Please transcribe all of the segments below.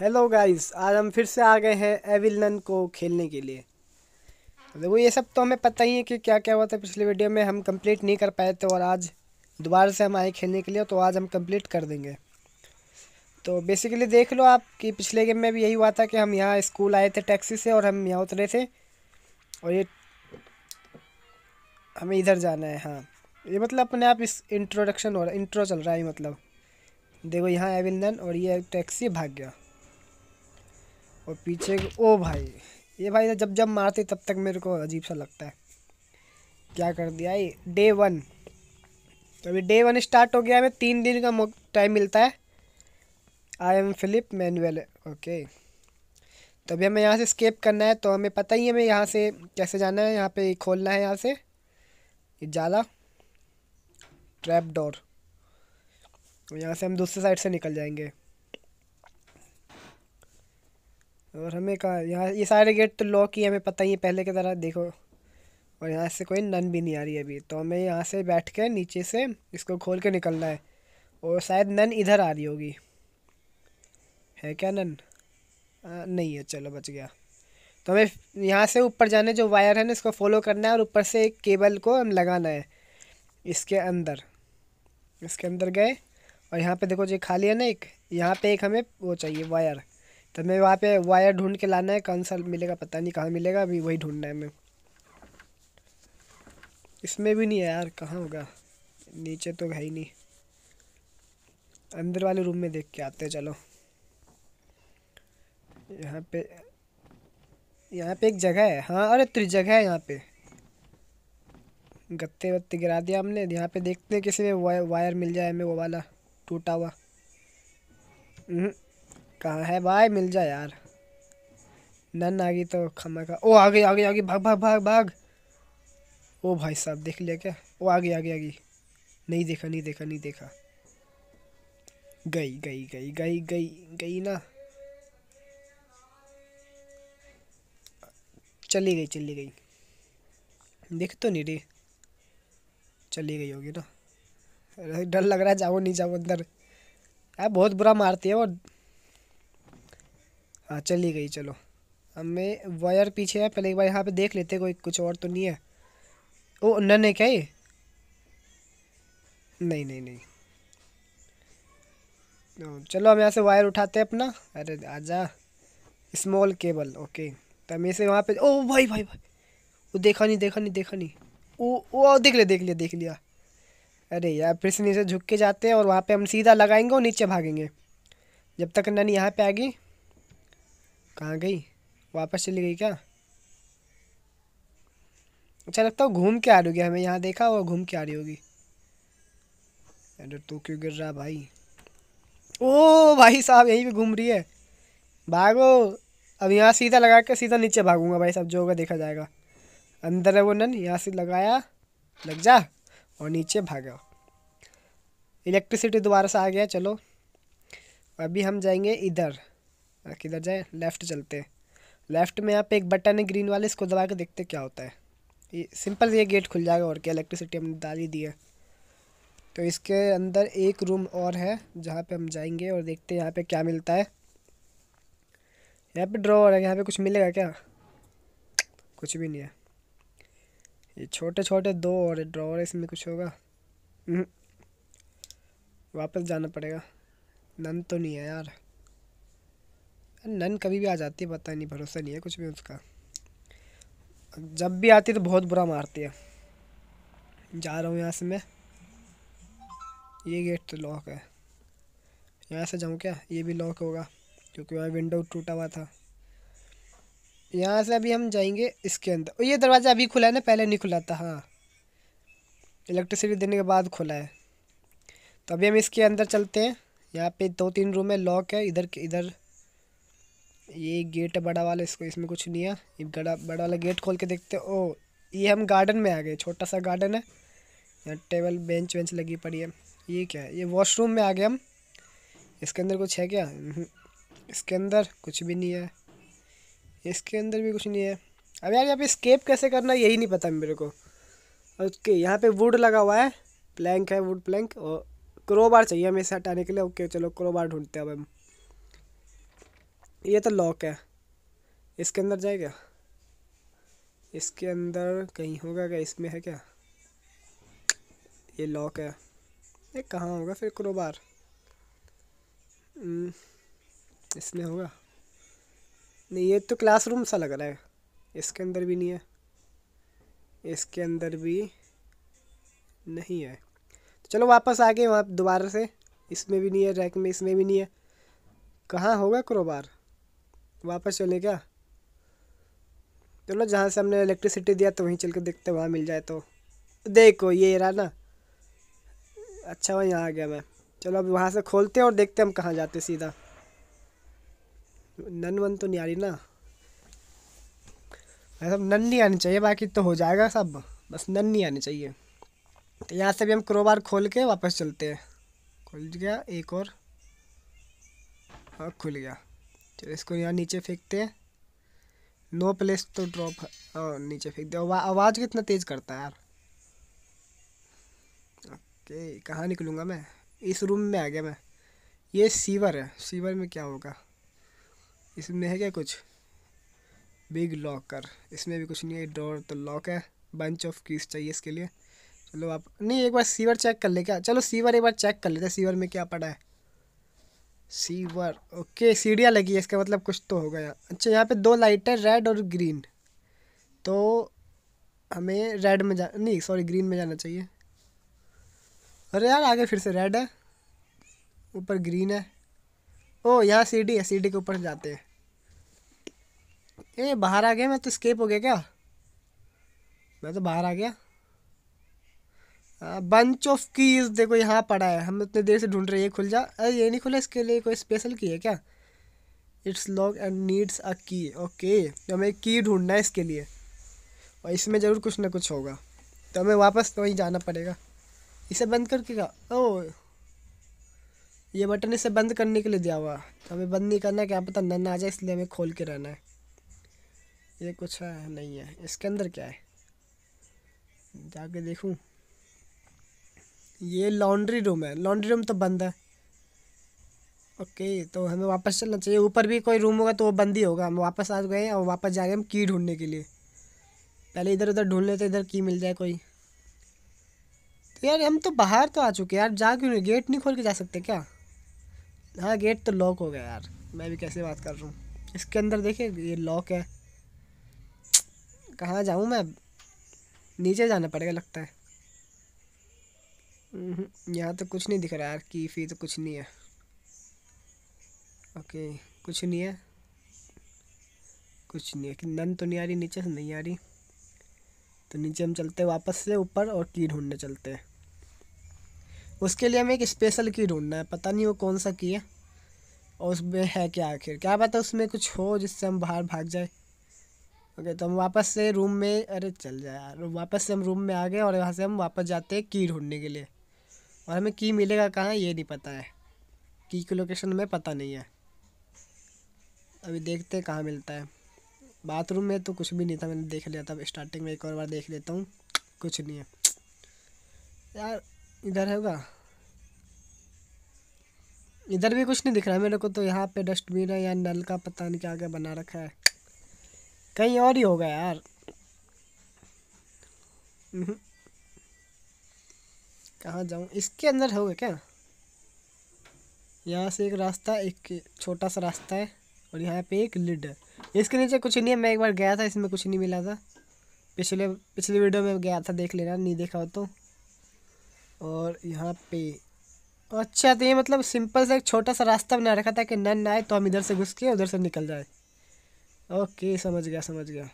Hello guys आज हम फिर से आ गए हैं एविलन को खेलने के लिए वो ये सब तो हमें पता ही है कि क्या क्या हुआ था पिछले वीडियो में हम कंप्लीट नहीं कर पाए थे और आज दोबारा से हम आए खेलने के लिए तो आज हम कंप्लीट कर देंगे तो बेसिकली देख लो आप कि पिछले गेम में भी यही हुआ था कि हम यहाँ स्कूल आए थे टैक्सी से और हम यहाँ उतरे थे और ये हमें इधर जाना है हाँ ये मतलब अपने आप इस इंट्रोडक्शन हो रहा इंट्रो चल रहा है मतलब देखो यहाँ एविलन और ये टैक्सी भाग गया और पीछे ओ भाई ये भाई जब जब मारते तब तक मेरे को अजीब सा लगता है क्या कर दिया ये डे वन तो अभी डे वन स्टार्ट हो गया हमें तीन दिन का टाइम मिलता है I am Philip Manuel okay तो अभी हमें यहाँ से स्केप करना है तो हमें पता ही है हमें यहाँ से कैसे जाना है यहाँ पे खोलना है यहाँ से ये जाला ट्रैप डोर तो यहाँ से हम दूसरे साइड से निकल जाएंगे और हमें कहा यहाँ ये सारे गेट तो लॉक ही हमें पता ही है पहले की तरह देखो और यहाँ से कोई नन भी नहीं आ रही अभी तो हमें यहाँ से बैठ के नीचे से इसको खोल के निकलना है और शायद नन इधर आ रही होगी है क्या नन आ, नहीं है चलो बच गया तो हमें यहाँ से ऊपर जाने जो वायर है ना इसको फॉलो करना है और ऊपर से एक केबल को हम लगाना है इसके अंदर इसके अंदर गए और यहाँ पे देखो जो खाली है ना एक यहाँ पे एक हमें वो चाहिए वायर तो मैं वहाँ पे वायर ढूंढ के लाना है कौन सा मिलेगा पता नहीं कहाँ मिलेगा अभी वही ढूंढना है मैं इसमें भी नहीं है यार कहाँ होगा नीचे तो है ही नहीं अंदर वाले रूम में देख के आते हैं चलो यहाँ पे यहाँ पे एक जगह है हाँ अरे त्री जगह है यहाँ पे गत्ते वत्ते गिरा दिया हमने यहाँ पे देखते हैं किसी में वायर मिल जाए हमें वो वाला टूटा हुआ हम्म। कहाँ है भाई मिल जा यार नन आ गई तो खमा का ओ आ गई आ गई आ गई भाग भाग भाग भाग ओ भाई साहब देख लिया क्या ओ आ गई आ गई आ गई नहीं देखा नहीं देखा नहीं देखा गई गई गई गई गई गई ना चली गई चली गई देख तो नहीं रे चली गई होगी ना डर लग रहा है जाओ नहीं जाओ अंदर यार बहुत बुरा मारती है वो हाँ चली गई चलो हमें वायर पीछे है पहले एक बार यहाँ पे देख लेते कोई कुछ और तो नहीं है ओ नन है क्या ये नहीं नहीं नहीं तो चलो हम यहाँ से वायर उठाते हैं अपना अरे आजा स्मॉल केबल ओके तो हमें से वहाँ पे ओ भाई भाई भाई वो देखा नहीं देखा नहीं देखा नहीं ओ वो देख लिया देख लिया देख लिया अरे यार फिर से नीचे झुक के जाते हैं और वहाँ पे हम सीधा लगाएंगे और नीचे भागेंगे जब तक नन यहाँ पे आ गई कहाँ गई वापस चली गई क्या अच्छा लगता है घूम के आ रही होगी हमें यहाँ देखा और घूम के आ रही होगी अरे तो क्यों गिर रहा भाई ओ भाई साहब यहीं पे घूम रही है भागो अब यहाँ सीधा लगा के सीधा नीचे भागूंगा भाई साहब जो होगा देखा जाएगा अंदर है वो नन यहाँ से लगाया लग जा और नीचे भागा इलेक्ट्रिसिटी दोबारा से आ गया चलो अभी हम जाएंगे इधर किधर जाए लेफ़्ट चलते लेफ़्ट में यहाँ पे एक बटन है ग्रीन वाले इसको दबा के देखते क्या होता है ये सिंपल ये गेट खुल जाएगा और क्या इलेक्ट्रिसिटी हमने डाल ही दी है तो इसके अंदर एक रूम और है जहाँ पे हम जाएंगे और देखते हैं यहाँ पे क्या मिलता है यहाँ पे ड्रॉवर है यहाँ पे कुछ मिलेगा क्या कुछ भी नहीं है ये छोटे छोटे दो और ड्रॉवर इसमें कुछ होगा हम्म। वापस जाना पड़ेगा नन तो नहीं है यार नन कभी भी आ जाती है पता नहीं भरोसा नहीं है कुछ भी उसका जब भी आती है तो बहुत बुरा मारती है जा रहा हूँ यहाँ से मैं ये गेट तो लॉक है यहाँ से जाऊँ क्या ये भी लॉक होगा क्योंकि वहाँ विंडो टूटा हुआ था यहाँ से अभी हम जाएंगे इसके अंदर ये दरवाज़ा अभी खुला है ना पहले नहीं खुला था हाँ इलेक्ट्रिसिटी देने के बाद खुला है तो अभी हम इसके अंदर चलते हैं यहाँ पे दो तीन रूम है लॉक है इधर इधर ये गेट है बड़ा वाला इसको इसमें कुछ नहीं है ये बड़ा बड़ा वाला गेट खोल के देखते ओ ये हम गार्डन में आ गए छोटा सा गार्डन है यहाँ टेबल बेंच वेंच लगी पड़ी है ये क्या है ये वॉशरूम में आ गए हम इसके अंदर कुछ है क्या हम्म, इसके अंदर कुछ भी नहीं है इसके अंदर भी कुछ नहीं है अब यार यहाँ पे स्केप कैसे करना यही नहीं पता मेरे को ओके यहाँ पे वुड लगा हुआ है प्लैंक है वुड प्लैंक और क्रोबार चाहिए हमें इसे हटाने के लिए ओके चलो क्रोबार ढूंढते हैं अब हम ये तो लॉक है इसके अंदर जाएगा इसके अंदर कहीं होगा क्या इसमें है क्या ये लॉक है ये कहाँ होगा फिर क्रोबार हम्म, इसमें होगा नहीं ये तो क्लासरूम सा लग रहा है इसके अंदर भी नहीं है इसके अंदर भी नहीं है तो चलो वापस आ गए वहाँ दोबारा से इसमें भी नहीं है रैक में इसमें भी नहीं है कहाँ होगा क्रोबार वापस चले क्या चलो तो जहाँ से हमने इलेक्ट्रिसिटी दिया तो वहीं चल के देखते वहाँ मिल जाए तो देखो ये रहा ना अच्छा वहीं आ गया मैं चलो अब वहाँ से खोलते हैं और देखते हैं हम कहाँ जाते सीधा नन वन तो नहीं आ रही ना सब तो नन नहीं आनी चाहिए बाकी तो हो जाएगा सब बस नन नहीं आनी चाहिए तो यहाँ से भी हम क्रोबार खोल के वापस चलते हैं खुल गया एक और हाँ खुल गया चलो तो इसको यहाँ नीचे फेंकते हैं नो प्लेस तो ड्रॉप और नीचे फेंक दिया आवाज़ कितना तेज़ करता है यार ओके कहाँ निकलूँगा मैं इस रूम में आ गया मैं ये सीवर है सीवर में क्या होगा इसमें है क्या कुछ बिग लॉकर इसमें भी कुछ नहीं है डोर तो लॉक है बंच ऑफ कीस चाहिए इसके लिए चलो आप नहीं एक बार सीवर चेक कर ले क्या चलो सीवर एक बार चेक कर लेते हैं सीवर में क्या पड़ा है सीवर ओके सीढ़ियाँ लगी है इसका मतलब कुछ तो हो यहाँ अच्छा यहाँ पे दो लाइट है रेड और ग्रीन तो हमें रेड में जा नहीं सॉरी ग्रीन में जाना चाहिए अरे यार आगे फिर से रेड है ऊपर ग्रीन है ओ यहाँ सीढ़ी है सीढ़ी के ऊपर जाते हैं ए बाहर आ गया मैं तो स्केप हो गया क्या मैं तो बाहर आ गया बंच ऑफ कीज देखो यहाँ पड़ा है हम इतने देर से ढूंढ रहे हैं ये खुल जा अरे ये नहीं खुला इसके लिए कोई स्पेशल की है क्या it's lock and needs a key okay तो हमें की ढूंढना है इसके लिए और इसमें ज़रूर कुछ ना कुछ होगा तो हमें वापस तो वहीं जाना पड़ेगा इसे बंद करके का ओ ये बटन इसे बंद करने के लिए दिया हुआ तो हमें बंद नहीं करना क्या पता नन आ जाए इसलिए हमें खोल के रहना है ये कुछ है नहीं है इसके अंदर क्या है जाके देखूँ ये लॉन्ड्री रूम है लॉन्ड्री रूम तो बंद है ओके तो हमें वापस चलना चाहिए ऊपर भी कोई रूम होगा तो वो बंद ही होगा हम वापस आ गए और वापस जा रहे हैं हम की ढूंढने के लिए पहले इधर उधर ढूंढ लेते इधर की मिल जाए कोई तो यार हम तो बाहर तो आ चुके हैं यार जा क्यों नहीं गेट नहीं खोल के जा सकते क्या हाँ गेट तो लॉक हो गया यार मैं भी कैसे बात कर रहा हूँ इसके अंदर देखिए ये लॉक है कहाँ जाऊँ मैं नीचे जाना पड़ेगा लगता है हम्म, यहाँ तो कुछ नहीं दिख रहा यार की फी तो कुछ नहीं है ओके कुछ नहीं है कुछ नहीं है कि नन तो नहीं आ रही नीचे से नहीं आ रही तो नीचे हम चलते हैं वापस से ऊपर और की ढूंढने चलते हैं उसके लिए हमें एक स्पेशल की ढूंढना है पता नहीं वो कौन सा की है और उसमें है क्या आखिर क्या पता उसमें कुछ हो जिससे हम बाहर भाग जाए ओके तो हम वापस से रूम में अरे चल जाए यार वापस से हम रूम में आ गए और यहाँ से हम वापस जाते हैं की ढूंढने के लिए और हमें की मिलेगा कहाँ ये नहीं पता है की की लोकेशन हमें पता नहीं है अभी देखते हैं कहाँ मिलता है बाथरूम में तो कुछ भी नहीं था मैंने देख लिया था स्टार्टिंग में एक और बार देख लेता हूँ कुछ नहीं है यार इधर होगा इधर भी कुछ नहीं दिख रहा है मेरे को तो यहाँ पे डस्टबिन है या नल का पता नहीं क्या क्या बना रखा है कहीं और ही होगा यार हम्म। कहाँ जाऊँ इसके अंदर होगा क्या यहाँ से एक रास्ता एक छोटा सा रास्ता है और यहाँ पे एक लिड है इसके नीचे कुछ नहीं है मैं एक बार गया था इसमें कुछ नहीं मिला था पिछले पिछले वीडियो में गया था देख लेना नहीं देखा हो तो और यहाँ पे अच्छा तो ये मतलब सिंपल सा एक छोटा सा रास्ता बना रखा था कि नन आए तो हम इधर से घुस के उधर से निकल जाए ओके समझ गया समझ गया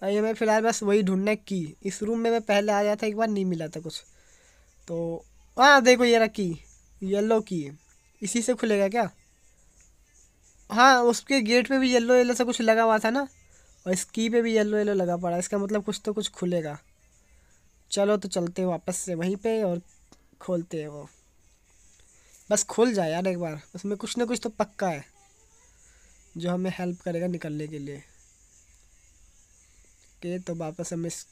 तो ये मैं फ़िलहाल बस वही ढूंढने की इस रूम में मैं पहले आ गया था एक बार नहीं मिला था कुछ तो हाँ देखो ये रहा की येल्लो की इसी से खुलेगा क्या हाँ उसके गेट पे भी येल्लो येल्लो सा कुछ लगा हुआ था ना और इस की पे भी येल्लो येल्लो लगा पड़ा इसका मतलब कुछ तो कुछ खुलेगा चलो तो चलते हैं वापस से वहीं पे और खोलते हैं वो बस खुल जाए यार एक बार उसमें कुछ ना कुछ तो पक्का है जो हमें हेल्प करेगा निकलने के लिए के तो वापस हम इस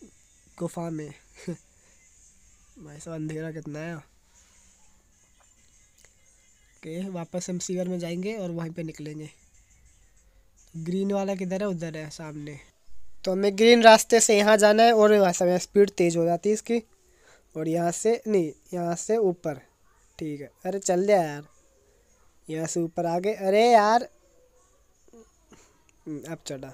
गुफा में भाई साहब अंधेरा कितना है ओके वापस हम सीवर में जाएंगे और वहीं पे निकलेंगे तो ग्रीन वाला किधर है उधर है सामने तो हमें ग्रीन रास्ते से यहाँ जाना है और साहब स्पीड तेज़ हो जाती है इसकी और यहाँ से नहीं यहाँ से ऊपर ठीक है अरे चल दिया यार यहाँ से ऊपर आगे अरे यार हम्म, अब चढ़ा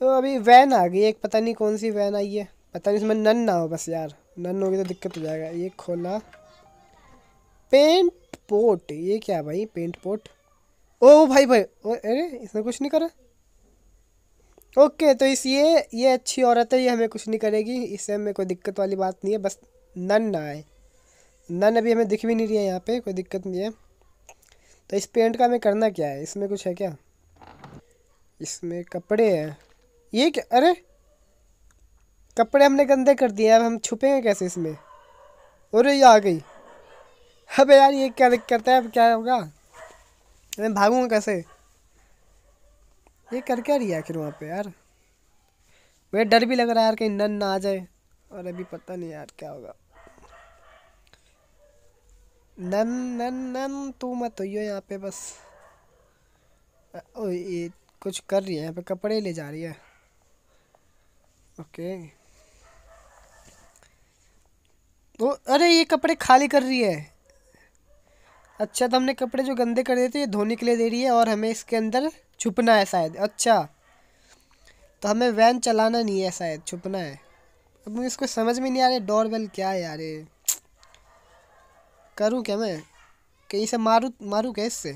तो अभी वैन आ गई एक पता नहीं कौन सी वैन आई है पता नहीं उसमें नन ना हो बस यार नन होगी तो दिक्कत हो जाएगा ये खोला पेंट पोट ये क्या भाई पेंट पोट ओ भाई भाई ओ अरे इसने कुछ नहीं करा ओके तो इस ये ये अच्छी औरत है ये हमें कुछ नहीं करेगी इससे हमें कोई दिक्कत वाली बात नहीं है बस नन ना आए नन अभी हमें दिख भी नहीं रही है यहाँ पे कोई दिक्कत नहीं है तो इस पेंट का हमें करना क्या है इसमें कुछ है क्या इसमें कपड़े हैं ये क्या अरे कपड़े हमने गंदे कर दिए अब हम छुपेंगे कैसे इसमें अरे ये आ गई अबे यार ये क्या दिक्कत है अब क्या होगा मैं भागूंगा कैसे ये कर क्या रही है आखिर वहाँ पे यार मुझे डर भी लग रहा है यार कहीं नन ना आ जाए और अभी पता नहीं यार क्या होगा नन नन नन तू मत होइयो यहाँ पे बस ओ ये कुछ कर रही है यहाँ पे कपड़े ले जा रही है ओके तो अरे ये कपड़े खाली कर रही है अच्छा तो हमने कपड़े जो गंदे कर दिए थे ये धोने के लिए दे रही है और हमें इसके अंदर छुपना है शायद अच्छा तो हमें वैन चलाना नहीं है शायद छुपना है अब मुझे इसको समझ में नहीं आ रहा डोर बेल क्या है यार करूँ क्या मैं कहीं से मारूँ मारूँ क्या इससे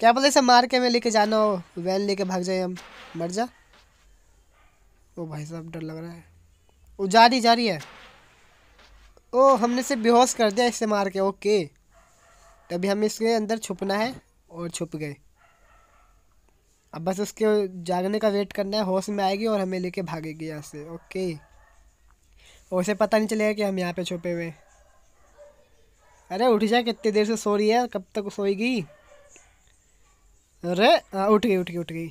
क्या पता इसे मार के मैं लेके जाना हो वैन लेके भाग जाए हम मर जा ओ भाई साहब डर लग रहा है वो जा रही जा रही है ओ हमने से बेहोश कर दिया इससे मार के ओके तभी हमें इसके अंदर छुपना है और छुप गए अब बस उसके जागने का वेट करना है होश में आएगी और हमें लेके भागेगी यहाँ से ओके और उसे पता नहीं चलेगा कि हम यहाँ पे छुपे हुए अरे उठ जा कितनी देर से सो रही है कब तक सोएगी अरे हाँ उठ गई उठ गई उठ गई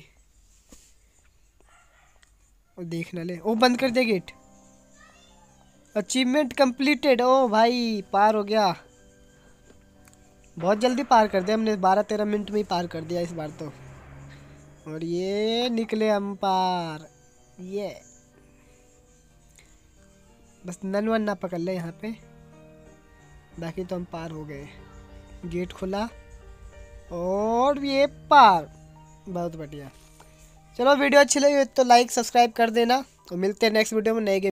और देख ना ले ओ बंद कर दे गेट अचीवमेंट कंप्लीटेड ओ भाई पार हो गया बहुत जल्दी पार कर दिया हमने बारह तेरह मिनट में ही पार कर दिया इस बार तो और ये निकले हम पार ये बस नन वन ना पकड़ ले यहाँ पे बाकी तो हम पार हो गए गेट खुला और ये पार बहुत बढ़िया चलो वीडियो अच्छी लगी तो लाइक सब्सक्राइब कर देना तो मिलते हैं नेक्स्ट वीडियो में नए गेम